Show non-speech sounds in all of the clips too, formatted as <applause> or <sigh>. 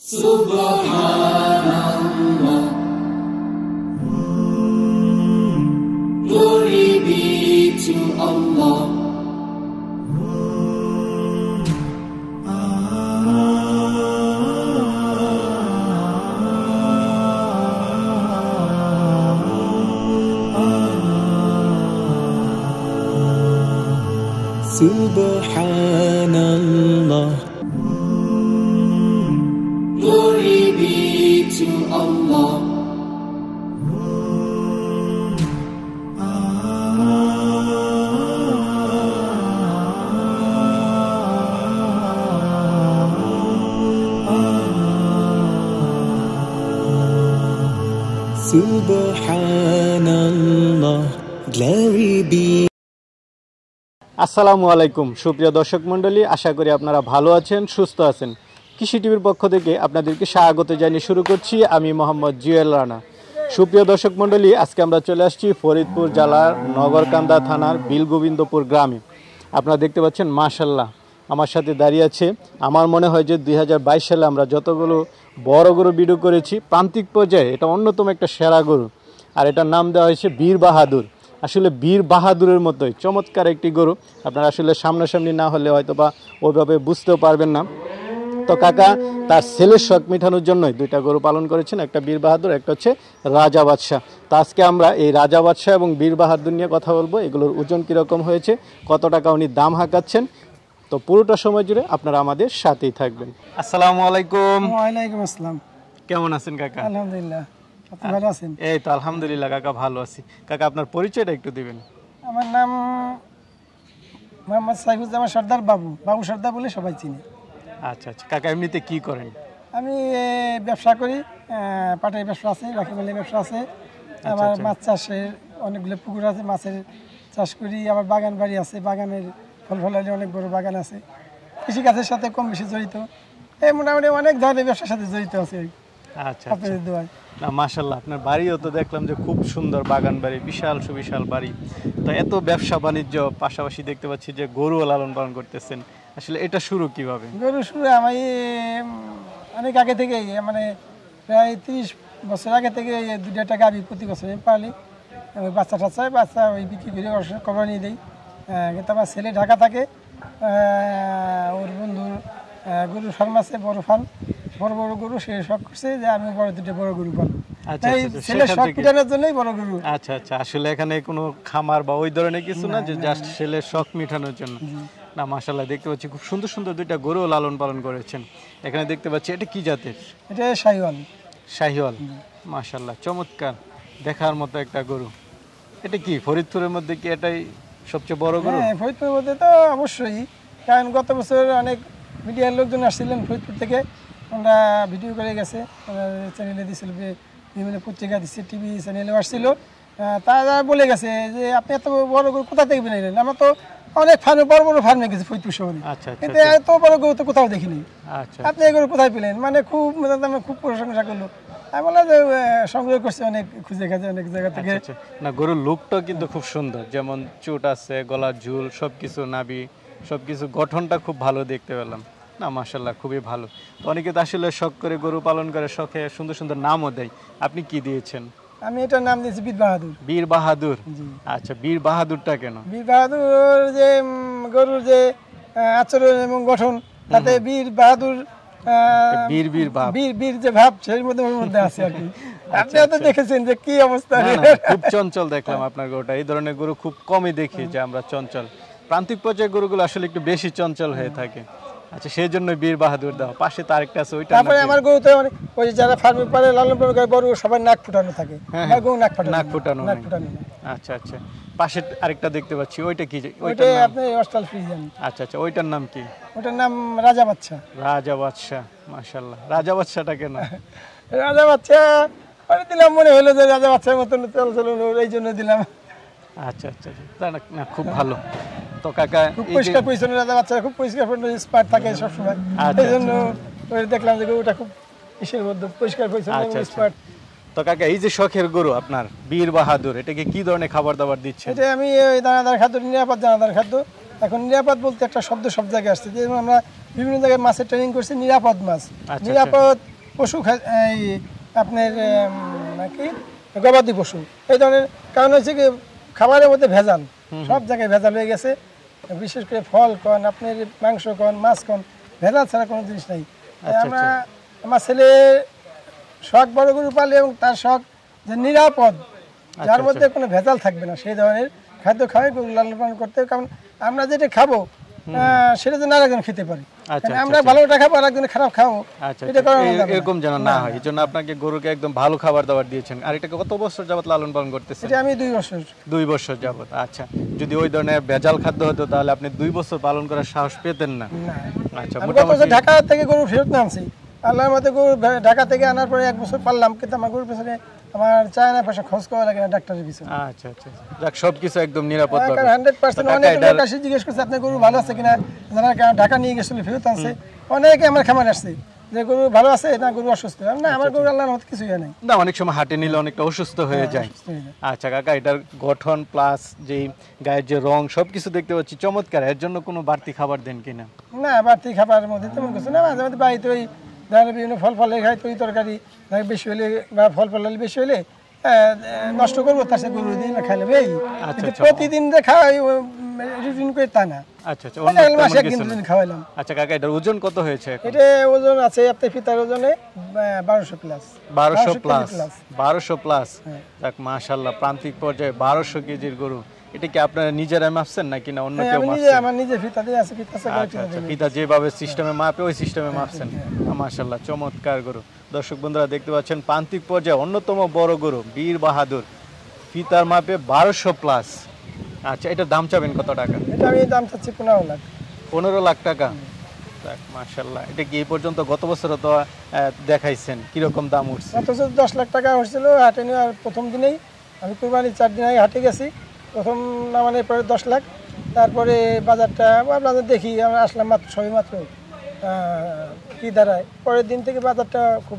سبحان الله Glory be to Allah سبحان الله আসসালামু আলাইকুম সুপ্রিয় দর্শক মণ্ডলী আশা করি আপনারা ভালো আছেন সুস্থ আছেন কৃষি টিভির পক্ষ থেকে আপনাদেরকে স্বাগত জানিয়ে শুরু করছি আমি মোহাম্মদ জুয়েল রানা সুপ্রিয় দর্শক মণ্ডলী আজকে আমরা চলে আসছি ফরিদপুর জেলার নগরকান্দা থানার বিলগোবিন্দপুর গ্রামে আপনারা দেখতে পাচ্ছেন মাশাল্লাহ আমার সাথে দাঁড়িয়ে আছে আমার মনে হয় যে দুই সালে আমরা যতগুলো বড় গরু বিড়ু করেছি প্রান্তিক পর্যায়ে এটা অন্যতম একটা সেরা গরু আর এটার নাম দেওয়া হয়েছে বীর বাহাদুর আসলে বীর বাহাদুরের মতোই চমৎকার একটি গরু আপনারা আসলে সামনাসামনি না হলে হয়তো বা ওইভাবে বুঝতেও পারবেন না তো কাকা তার ছেলের শখ মেটানোর জন্যই দুইটা গরু পালন করেছেন একটা বীর বাহাদুর একটা হচ্ছে রাজা বাদশাহ তো আজকে আমরা এই রাজা বাদশাহ এবং বীর বাহাদুর নিয়ে কথা বলবো এগুলোর ওজন কীরকম হয়েছে কত টাকা উনি দাম হাঁকাচ্ছেন তো পুরোটা সময় জুড়ে আপনারা আমাদের সাথেই থাকবেন আসসালামু আলাইকুম ওয়ালাইকুম আসসালাম কেমন আছেন কাকা আলহামদুলিল্লাহ আপনি ভালো আছেন এই তো আলহামদুলিল্লাহ কাকা ভালো আছি কাকা আপনার পরিচয়টা একটু দিবেন আমার নাম মোহাম্মদ সাইফুজ্জামান সর্দার বাবু বাবু সর্দার বলে সবাই চিনি আচ্ছা আচ্ছা কাকা এমনিতে কি করেন আমি ব্যবসা করি পাটের ব্যবসা আছে রাখি মিলের ব্যবসা আছে আচ্ছা, আমার আচ্ছা। মাছ চাষের অনেকগুলো পুকুর আছে মাছের চাষ করি আমার বাগান বাড়ি আছে বাগানের ফল ফলালি অনেক বড় বাগান আছে কৃষিকাজের সাথে কম বেশি জড়িত এই মোটামুটি অনেক ধরনের ব্যবসার সাথে জড়িত আছে আর কি আচ্ছা, আচ্ছা আপনাদের আপনার বাড়িও তো দেখলাম যে খুব সুন্দর বাগান বাড়ি বিশাল সুবিশাল বাড়ি তো এত ব্যবসা বাণিজ্য পাশাপাশি দেখতে পাচ্ছি যে গরু লালন পালন করতেছেন আসলে এটা শুরু কিভাবে গরু শুরু আমি অনেক আগে থেকে মানে প্রায় তিরিশ বছর আগে থেকে দুটা টাকা আমি প্রতি বছর পালি ওই বাচ্চা টাচ্চা বাচ্চা ওই বিক্রি করে অসুখ কমা নিয়ে দিই কিন্তু আমার ছেলে ঢাকা থাকে ওর বন্ধুর গরু ফার্ম আছে বড় ফার্ম বড় বড় গরু সে শখ করছে যে আমি বড় দুটো বড় গরু পাবো আচ্ছা, আচ্ছা, আচ্ছা, চমৎকার দেখার মতো একটা গরু এটা কি ফরিদপুরের মধ্যে কি এটাই সবচেয়ে বড় গরু হ্যাঁ ফরিদপুরের মধ্যে তো অবশ্যই কারণ গত বছর অনেক মিডিয়ার লোকজন আসছিলেন ফরিদপুর থেকে ওনারা ভিডিও করে গেছে চ্যানেলে দিয়েছিল বিভিন্ন পত্রিকা দিচ্ছে টিভি চ্যানেলে আসছিল তারা বলে গেছে যে আপনি এত বড় গরু কোথা থেকে বেরিয়ে আমরা তো অনেক ফার্মে বড় বড় ফার্মে গেছি ফরিদপুর শহরে আচ্ছা, আচ্ছা, কিন্তু আচ্ছা। এত বড় গরু তো কোথাও দেখিনি আপনি এগুলো কোথায় পেলেন মানে খুব মানে খুব প্রশংসা করলো আমি বললাম যে সংগ্রহ করছি অনেক খুঁজে গেছে অনেক জায়গা থেকে না গরুর লুকটা কিন্তু খুব সুন্দর যেমন চুট আছে গলার ঝুল সবকিছু নাবি সবকিছু গঠনটা খুব ভালো দেখতে পেলাম না মাসাল্লাহ খুবই ভালো তো অনেকে তো আসলে শখ করে গরু পালন করে শখে সুন্দর সুন্দর নামও দেয় আপনি কি দিয়েছেন আমি এটার নাম দিয়েছি বীর বাহাদুর বীর বাহাদুর আচ্ছা বীর বাহাদুরটা কেন বীর বাহাদুর যে গরুর যে আচরণ এবং গঠন তাতে বীর বাহাদুর বীর বীর ভাব বীর বীর যে ভাব সেই মধ্যে মধ্যে আছে আর কি <laughs> আচ্ছা, আপনি তো আচ্ছা। দেখেছেন যে কি অবস্থা খুব চঞ্চল দেখলাম আপনার গরুটা এই ধরনের গরু খুব কমই দেখি যে আমরা চঞ্চল প্রান্তিক পর্যায়ে গরুগুলো আসলে একটু বেশি চঞ্চল হয়ে থাকে আচ্ছা সেই জন্য বীর বাহাদুর দাও পাশে তার একটা আছে ওইটা তারপরে আমার গরু তো মানে ওই যে যারা ফার্মে পারে লালন পালন করে গরু সবার নাক ফুটানো থাকে হ্যাঁ, হ্যাঁ, হ্যাঁ। গরু নাক ফুটানো নাক ফুটানো নাক ফুটানো আচ্ছা আচ্ছা পাশে আরেকটা দেখতে পাচ্ছি ওইটা কি ওইটা আপনি অস্টাল ফ্রিজিয়ান আচ্ছা আচ্ছা ওইটার নাম কি ওইটার নাম রাজা বাচ্চা রাজা বাচ্চা মাশাআল্লাহ রাজা বাচ্চাটা কেন <laughs> রাজা বাচ্চা আরে দিলাম মনে হলো যে রাজা বাচ্চার মতন চল এই জন্য দিলাম আচ্ছা আচ্ছা, আচ্ছা। না খুব ভালো তো কাকা খুব পরিষ্কার পরিচ্ছন্ন রাজা বাচ্চারা খুব পরিষ্কার পরিচ্ছন্ন স্পার্ট থাকে সবসময় আচ্ছা, আচ্ছা। এই জন্য দেখলাম যে ওটা খুব ইসের মধ্যে পরিষ্কার পরিচ্ছন্ন আচ্ছা, স্পার্ট তো কাকা এই যে শখের গরু আপনার বীর বাহাদুর এটাকে কি ধরনের খাবার দাবার দিচ্ছে এটা আমি ওই দানাদার খাদ্য নিরাপদ দানাদার খাদ্য এখন নিরাপদ বলতে একটা শব্দ সব জায়গায় আসছে যেমন আমরা বিভিন্ন জায়গায় মাছের ট্রেনিং করছি নিরাপদ মাছ নিরাপদ পশু এই আপনার নাকি মানে গবাদি পশু এই ধরনের কারণ হচ্ছে কি খাবারের মধ্যে ভেজাল সব জায়গায় ভেজাল হয়ে গেছে বিশেষ করে ফল কন আপনার মাংস কন মাছ কন ভেজাল ছাড়া কোনো জিনিস নাই আচ্ছা, আচ্ছা। আমরা আমার ছেলে শখ বড় গরু পালে এবং তার শখ যে নিরাপদ আচ্ছা, যার মধ্যে কোনো ভেজাল থাকবে না সেই ধরনের খাদ্য খাওয়াই গরু লালন পালন করতে হবে কারণ আমরা যেটা খাবো সেটা যেন আরেকজন খেতে পারে আচ্ছা, আচ্ছা, আমরা ভালোটা খাবো আরেকজন খারাপ খাবো আচ্ছা, এরকম যেন না হয় এই জন্য আপনাকে গরুকে একদম ভালো খাবার দাবার দিয়েছেন আর এটাকে কত বছর যাবত লালন পালন করতেছেন এটা আমি দুই বছর দুই বছর যাবৎ আচ্ছা যদি ওই ধরনের ভেজাল খাদ্য হতো তাহলে আপনি দুই বছর পালন করার সাহস পেতেন না আচ্ছা ঢাকা থেকে গরু ফেরত নামছি আল্লাহর মতে গরু ঢাকা থেকে আনার পরে এক বছর পারলাম কিন্তু আমার গরুর পিছনে আমার চায় না পয়সা খোঁজ করা লাগে না ডাক্তারের পিছনে আচ্ছা, আচ্ছা আচ্ছা যাক সব কিছু একদম নিরাপদ হ্যাঁ, ভাবে 100% অনেক লোক আসে জিজ্ঞেস করছে আপনার গরু ভালো আছে কিনা যারা ঢাকা নিয়ে গেছিল ফেরত আনছে অনেকে আমার খামার আসছে যে গরু ভালো আছে না গরু অসুস্থ না আমার আচ্ছা, গরু আচ্ছা। আল্লাহর মতো কিছুই নাই না অনেক সময় হাটে নিলে অনেকটা হ্যাঁ, অসুস্থ হয়ে যায় আচ্ছা কাকা এটার গঠন প্লাস যে গায়ের যে রং সবকিছু দেখতে পাচ্ছি চমৎকার এর জন্য কোনো বাড়তি খাবার দেন কিনা না বাড়তি খাবারের মধ্যে তেমন কিছু না মাঝে মাঝে বাড়িতে ওই দেখা বিভিন্ন ফল ফল খাই তরি তরকারি বেশি হলে বা ফল ফল বেশি হলে নষ্ট করবো তার সাথে গরু দিন খাই নেবে প্রতিদিন যে খাওয়াই রুটিন করে তা না আচ্ছা, আচ্ছা, মানে আচ্ছা ওজন কত হয়েছে ওজন আছে ফিতার ওজনে বারোশো প্লাস বারোশো প্লাস বারোশো প্লাস হ্যাঁ। প্রান্তিক পর্যায়ে বারোশো কেজির গরু এটা কি আপনারা নিজেরা মাপছেন নাকি না অন্য হ্যাঁ, কেউ মাপছেন আমার নিজে ফিতা দিয়ে আছে ফিতা আছে আচ্ছা, আচ্ছা, ফিতা যেভাবে সিস্টেমে মাপে ওই সিস্টেমে মাপছেন মাশাল্লাহ চমৎকার গরু দর্শক বন্ধুরা দেখতে পাচ্ছেন প্রান্তিক পর্যায়ে অন্যতম বড় গরু বীর বাহাদুর ফিতার মাপে বারোশো প্লাস আচ্ছা এটা দাম চাবেন কত টাকা এটা আমি দাম চাচ্ছি পনেরো লাখ পনেরো লাখ টাকা মাশাল্লাহ এটা কি এই পর্যন্ত গত বছর তো দেখাইছেন কিরকম দাম উঠছে গত বছর দশ লাখ টাকা হয়েছিল হাটে নিয়ে প্রথম দিনেই আমি কুরবানি চার দিন আগে হাটে গেছি প্রথম নামানোর পরে দশ লাখ তারপরে বাজারটা আপনাদের দেখি আমরা আসলাম মাত্র সবই মাত্র কি দাঁড়ায় পরের দিন থেকে বাজারটা খুব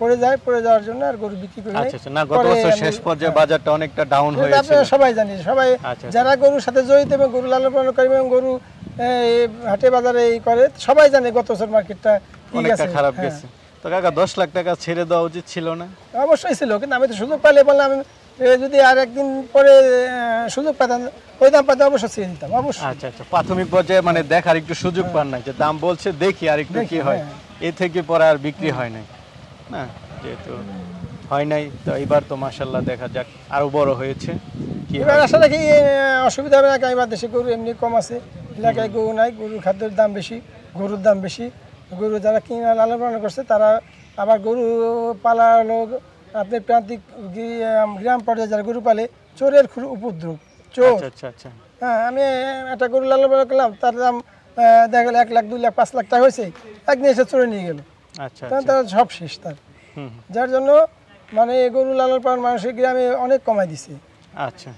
পড়ে যায় পড়ে যাওয়ার জন্য আর গরু বিক্রি করে আচ্ছা, আচ্ছা। না গত বছর শেষ পর্যায়ে বাজারটা অনেকটা ডাউন হয়ে গেছে সবাই জানেন সবাই আচ্ছা, যারা গরুর সাথে জড়িত এবং গরু লালন পালন করে এবং গরু হাটে বাজারে এই করে সবাই জানে গত বছর মার্কেটটা কি গেছে খারাপ হ্যাঁ। গেছে তো কাকা দশ লাখ টাকা ছেড়ে দেওয়া উচিত ছিল না অবশ্যই ছিল কিন্তু আমি তো সুযোগ পাইলে বললাম যদি আর একদিন পরে সুযোগ পেতাম ওই দাম পাতে অবশ্যই ছেড়ে দিতাম অবশ্যই আচ্ছা আচ্ছা প্রাথমিক পর্যায়ে মানে দেখার একটু সুযোগ হ্যাঁ। পান নাই যে দাম বলছে দেখি আর একটু কি হয় হ্যাঁ। এ থেকে পরে আর বিক্রি হয় নাই না হ্যাঁ, যেহেতু হয় নাই তো এবার তো মাশাল্লাহ দেখা যাক আরও বড় হয়েছে কি এবার আসলে কি অসুবিধা হবে না এবার দেশে গরু এমনি কম আছে এলাকায় গরু নাই গরুর খাদ্যের দাম বেশি গরুর দাম বেশি গরু যারা কিনা লালন পালন করছে তারা আবার গরু পালার লোক আপনার প্রান্তিক গ্রাম পর্যায়ে যারা গরু পালে চোরের খুব উপদ্রব চোর আচ্ছা, আচ্ছা, আচ্ছা। হ্যাঁ আমি একটা গরু লাল করলাম তার দাম দেখা গেলো এক লাখ দুই লাখ পাঁচ লাখ টাকা হয়েছে একদিন এসে চোরে নিয়ে গেল আচ্ছা তার সব শেষ তার যার জন্য মানে গরু লালন পালন মানুষের গ্রামে অনেক কমাই দিছে আচ্ছা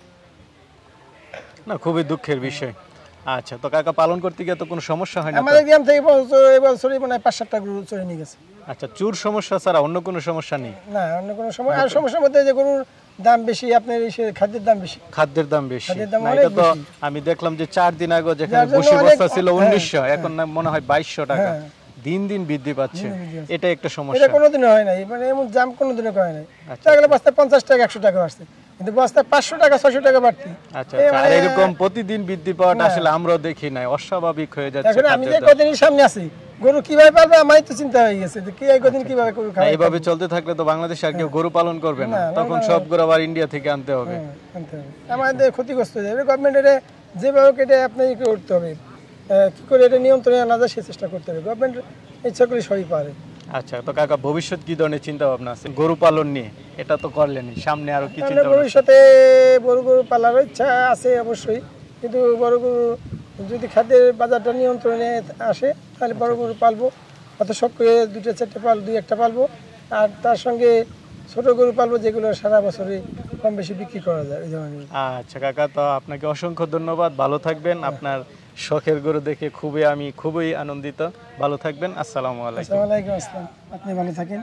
না খুবই দুঃখের বিষয় আচ্ছা তো কাকা পালন করতে গিয়ে তো কোনো সমস্যা হয় না আমাদের গ্রাম থেকে এবছর এবছরই মানে পাঁচ সাতটা গরু চলে নিয়ে গেছে আচ্ছা চুর সমস্যা ছাড়া অন্য কোনো সমস্যা নেই না অন্য কোনো সমস্যা আর সমস্যার মধ্যে যে গরুর দাম বেশি আপনার এই খাদ্যের দাম বেশি খাদ্যের দাম বেশি এটা তো আমি দেখলাম যে চার দিন আগে যেখানে বসে বস্তা ছিল হ্যাঁ। উনিশশো এখন হ্যাঁ। মনে হয় বাইশশো টাকা হ্যাঁ। দিন দিন বৃদ্ধি পাচ্ছে এটা একটা সমস্যা এটা কোনোদিন হয় না মানে এমন দাম কোনোদিন হয় না চাকলে আচ্ছা। বস্তা পঞ্চাশ টাকা একশো টাকা আসছে কিন্তু বস্তা পাঁচশো টাকা ছশো টাকা বাড়তি আচ্ছা, আচ্ছা। মানে এরকম প্রতিদিন বৃদ্ধি পাওয়াটা আসলে আমরাও দেখি নাই অস্বাভাবিক হয়ে যাচ্ছে আমি যে কদিনই সামনে আছি গরু কিভাবে পালবে আমারই তো চিন্তা হয়ে গেছে কি একদিন আচ্ছা। কিভাবে খাবে এইভাবে চলতে থাকলে তো বাংলাদেশ আর কেউ গরু পালন করবে না তখন সব গরু আবার ইন্ডিয়া থেকে হ্যাঁ, আনতে হবে আমাদের ক্ষতিগ্রস্ত হয়ে যাবে গভর্নমেন্টের যেভাবে এটা আপনি করতে হবে কি করে এটা নিয়ন্ত্রণে আনা যায় সে চেষ্টা করতে হবে গভর্নমেন্ট ইচ্ছা করে সবই পারে আচ্ছা তো কাকা ভবিষ্যৎ কি ধরনের চিন্তা ভাবনা আছে গরু পালন নিয়ে এটা তো করলেনই সামনে আরো কি চিন্তা ভবিষ্যতে গরু গরু পালার ইচ্ছা আছে অবশ্যই কিন্তু গরু গরু যদি খাদ্যের বাজারটা নিয়ন্ত্রণে আসে তাহলে বড় গরু পালবো অত শখ করে দুটো চারটে পাল দুই একটা পালবো আর তার সঙ্গে ছোট গরু পালবো যেগুলো সারা বছরে কম বেশি বিক্রি করা যায় ওই ধরনের আচ্ছা কাকা তো আপনাকে অসংখ্য ধন্যবাদ ভালো থাকবেন হ্যাঁ। আপনার শখের গরু দেখে খুবই আমি খুবই আনন্দিত ভালো থাকবেন আসসালামু আলাইকুম আসসালাম আপনি ভালো থাকেন